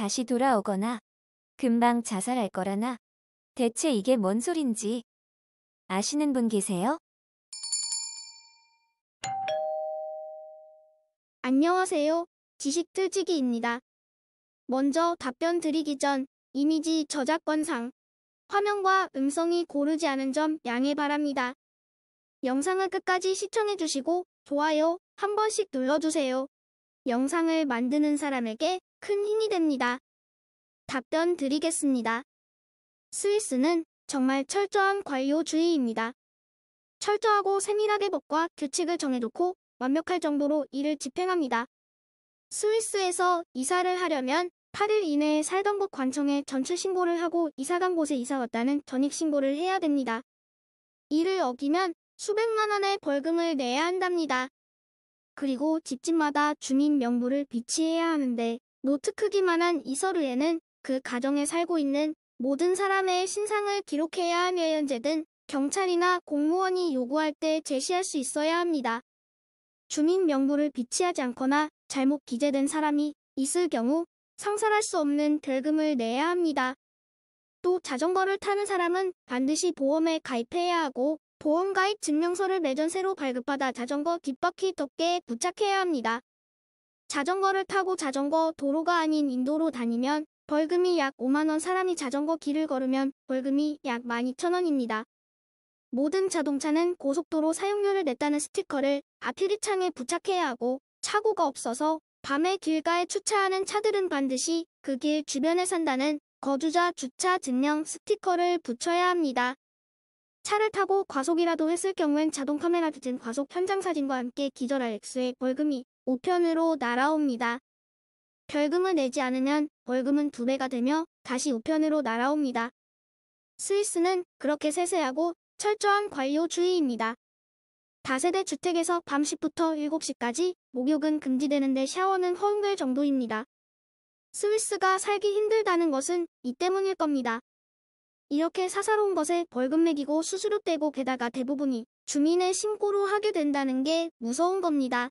다시 돌아오거나 금방 자살할 거라나 대체 이게 뭔 소린지 아시는 분 계세요? 안녕하세요. 지식틀치기입니다. 먼저 답변 드리기 전 이미지 저작권상 화면과 음성이 고르지 않은 점 양해 바랍니다. 영상을 끝까지 시청해주시고 좋아요 한 번씩 눌러주세요. 영상을 만드는 사람에게 큰 힘이 됩니다. 답변 드리겠습니다. 스위스는 정말 철저한 관료주의입니다. 철저하고 세밀하게 법과 규칙을 정해놓고 완벽할 정도로 이를 집행합니다. 스위스에서 이사를 하려면 8일 이내에 살던 곳 관청에 전체 신고를 하고 이사간 곳에 이사 왔다는 전입 신고를 해야 됩니다. 이를 어기면 수백만 원의 벌금을 내야 한답니다. 그리고 집집마다 주민 명부를 비치해야 하는데 노트 크기만한 이 서류에는 그 가정에 살고 있는 모든 사람의 신상을 기록해야 하며 현재든 경찰이나 공무원이 요구할 때 제시할 수 있어야 합니다. 주민 명부를 비치하지 않거나 잘못 기재된 사람이 있을 경우 상설할수 없는 벌금을 내야 합니다. 또 자전거를 타는 사람은 반드시 보험에 가입해야 하고 보험 가입 증명서를 매전 새로 발급받아 자전거 뒷바퀴 덮개에 부착해야 합니다. 자전거를 타고 자전거 도로가 아닌 인도로 다니면 벌금이 약 5만원 사람이 자전거 길을 걸으면 벌금이 약 12,000원입니다. 모든 자동차는 고속도로 사용료를 냈다는 스티커를 앞유리창에 부착해야 하고 차고가 없어서 밤에 길가에 주차하는 차들은 반드시 그 길 주변에 산다는 거주자 주차 증명 스티커를 붙여야 합니다. 차를 타고 과속이라도 했을 경우엔 자동 카메라 기준 과속 현장 사진과 함께 기절 할액수의 벌금이 우편으로 날아옵니다. 벌금을 내지 않으면 벌금은 두배가 되며 다시 우편으로 날아옵니다. 스위스는 그렇게 세세하고 철저한 관료주의입니다. 다세대 주택에서 밤1부터 7시까지 목욕은 금지되는데 샤워는 허용될 정도입니다. 스위스가 살기 힘들다는 것은 이 때문일 겁니다. 이렇게 사사로운 것에 벌금 매기고 수수료 떼고 게다가 대부분이 주민의 신고로 하게 된다는 게 무서운 겁니다.